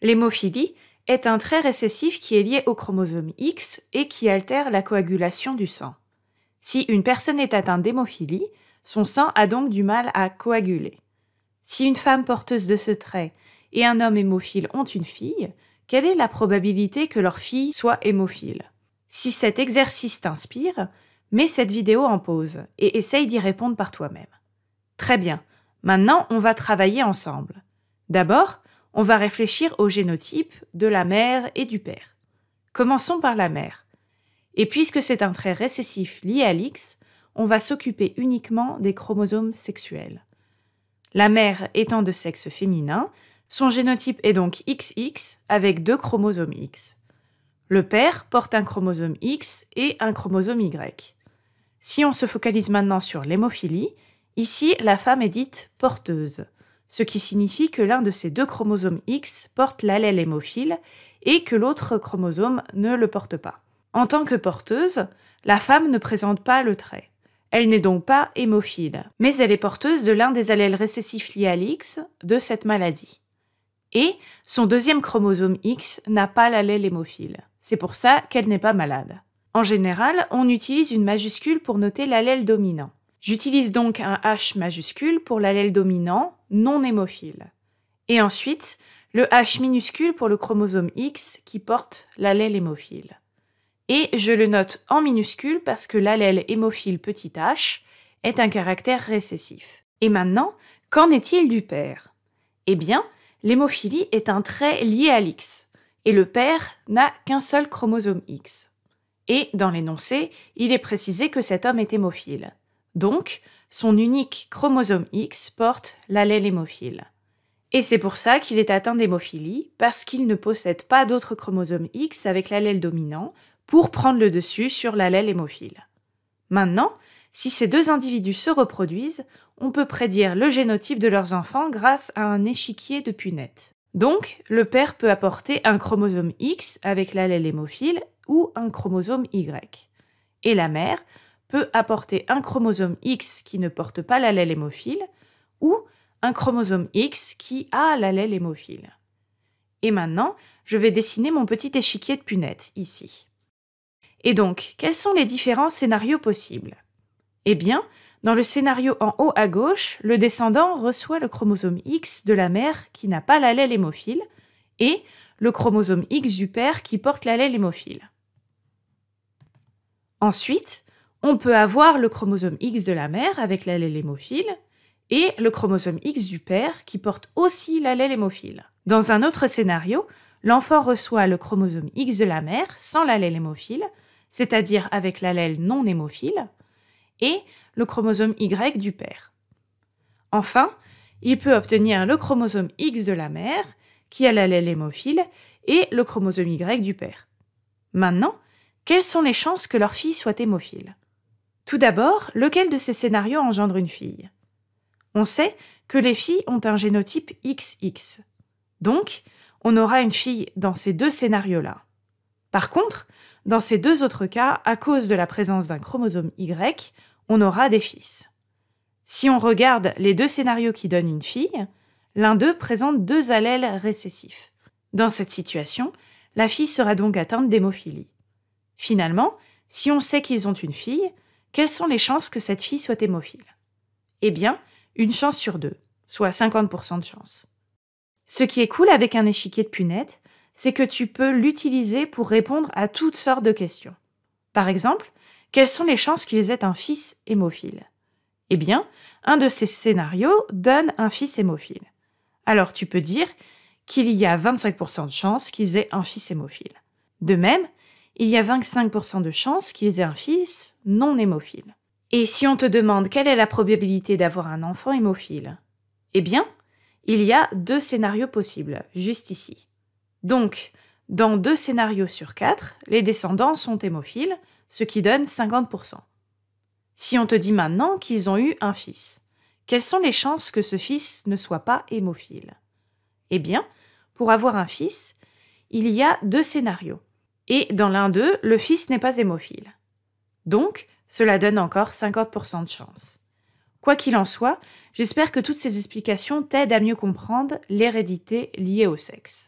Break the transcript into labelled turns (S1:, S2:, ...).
S1: L'hémophilie est un trait récessif qui est lié au chromosome X et qui altère la coagulation du sang. Si une personne est atteinte d'hémophilie, son sang a donc du mal à coaguler. Si une femme porteuse de ce trait et un homme hémophile ont une fille, quelle est la probabilité que leur fille soit hémophile Si cet exercice t'inspire, mets cette vidéo en pause et essaye d'y répondre par toi-même. Très bien, maintenant on va travailler ensemble. D'abord, on va réfléchir au génotype de la mère et du père. Commençons par la mère. Et puisque c'est un trait récessif lié à l'X, on va s'occuper uniquement des chromosomes sexuels. La mère étant de sexe féminin, son génotype est donc XX avec deux chromosomes X. Le père porte un chromosome X et un chromosome Y. Si on se focalise maintenant sur l'hémophilie, ici la femme est dite porteuse ce qui signifie que l'un de ces deux chromosomes X porte l'allèle hémophile et que l'autre chromosome ne le porte pas. En tant que porteuse, la femme ne présente pas le trait. Elle n'est donc pas hémophile, mais elle est porteuse de l'un des allèles récessifs liés à l'X de cette maladie. Et son deuxième chromosome X n'a pas l'allèle hémophile. C'est pour ça qu'elle n'est pas malade. En général, on utilise une majuscule pour noter l'allèle dominant. J'utilise donc un H majuscule pour l'allèle dominant non hémophile. Et ensuite, le H minuscule pour le chromosome X qui porte l'allèle hémophile. Et je le note en minuscule parce que l'allèle hémophile petit h est un caractère récessif. Et maintenant, qu'en est-il du père Eh bien, l'hémophilie est un trait lié à l'X, et le père n'a qu'un seul chromosome X. Et dans l'énoncé, il est précisé que cet homme est hémophile. Donc, son unique chromosome X porte l'allèle hémophile. Et c'est pour ça qu'il est atteint d'hémophilie, parce qu'il ne possède pas d'autres chromosomes X avec l'allèle dominant pour prendre le dessus sur l'allèle hémophile. Maintenant, si ces deux individus se reproduisent, on peut prédire le génotype de leurs enfants grâce à un échiquier de punette. Donc, le père peut apporter un chromosome X avec l'allèle hémophile ou un chromosome Y. Et la mère peut apporter un chromosome X qui ne porte pas l'allèle hémophile ou un chromosome X qui a l'allèle hémophile. Et maintenant, je vais dessiner mon petit échiquier de punette ici. Et donc, quels sont les différents scénarios possibles Eh bien, dans le scénario en haut à gauche, le descendant reçoit le chromosome X de la mère qui n'a pas l'allèle hémophile et le chromosome X du père qui porte l'allèle hémophile. Ensuite, on peut avoir le chromosome X de la mère avec l'allèle hémophile et le chromosome X du père qui porte aussi l'allèle hémophile. Dans un autre scénario, l'enfant reçoit le chromosome X de la mère sans l'allèle hémophile, c'est-à-dire avec l'allèle non hémophile, et le chromosome Y du père. Enfin, il peut obtenir le chromosome X de la mère, qui a l'allèle hémophile, et le chromosome Y du père. Maintenant, quelles sont les chances que leur fille soit hémophile tout d'abord, lequel de ces scénarios engendre une fille On sait que les filles ont un génotype XX. Donc, on aura une fille dans ces deux scénarios-là. Par contre, dans ces deux autres cas, à cause de la présence d'un chromosome Y, on aura des fils. Si on regarde les deux scénarios qui donnent une fille, l'un d'eux présente deux allèles récessifs. Dans cette situation, la fille sera donc atteinte d'hémophilie. Finalement, si on sait qu'ils ont une fille, quelles sont les chances que cette fille soit hémophile Eh bien, une chance sur deux, soit 50% de chance. Ce qui est cool avec un échiquier de punette, c'est que tu peux l'utiliser pour répondre à toutes sortes de questions. Par exemple, quelles sont les chances qu'ils aient un fils hémophile Eh bien, un de ces scénarios donne un fils hémophile. Alors tu peux dire qu'il y a 25% de chances qu'ils aient un fils hémophile. De même, il y a 25% de chances qu'ils aient un fils non hémophile. Et si on te demande quelle est la probabilité d'avoir un enfant hémophile Eh bien, il y a deux scénarios possibles, juste ici. Donc, dans deux scénarios sur quatre, les descendants sont hémophiles, ce qui donne 50%. Si on te dit maintenant qu'ils ont eu un fils, quelles sont les chances que ce fils ne soit pas hémophile Eh bien, pour avoir un fils, il y a deux scénarios et dans l'un d'eux, le fils n'est pas hémophile. Donc, cela donne encore 50% de chance. Quoi qu'il en soit, j'espère que toutes ces explications t'aident à mieux comprendre l'hérédité liée au sexe.